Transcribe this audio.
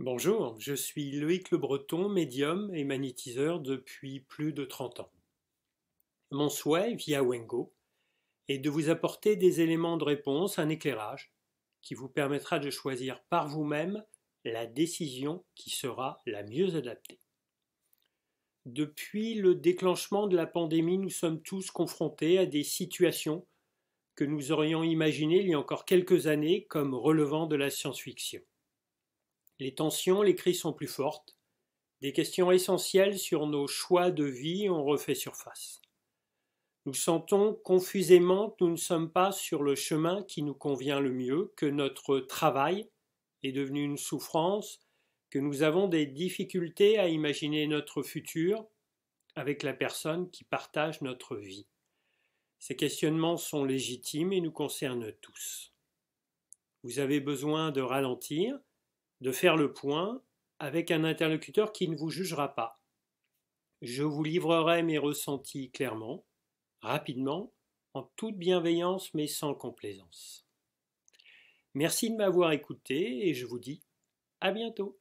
Bonjour, je suis Loïc Le Breton, médium et magnétiseur depuis plus de 30 ans. Mon souhait, via Wengo, est de vous apporter des éléments de réponse, un éclairage, qui vous permettra de choisir par vous-même la décision qui sera la mieux adaptée. Depuis le déclenchement de la pandémie, nous sommes tous confrontés à des situations que nous aurions imaginées il y a encore quelques années comme relevant de la science-fiction. Les tensions, les cris sont plus fortes. Des questions essentielles sur nos choix de vie ont refait surface. Nous sentons confusément que nous ne sommes pas sur le chemin qui nous convient le mieux, que notre travail est devenu une souffrance, que nous avons des difficultés à imaginer notre futur avec la personne qui partage notre vie. Ces questionnements sont légitimes et nous concernent tous. Vous avez besoin de ralentir, de faire le point avec un interlocuteur qui ne vous jugera pas. Je vous livrerai mes ressentis clairement, rapidement, en toute bienveillance mais sans complaisance. Merci de m'avoir écouté et je vous dis à bientôt.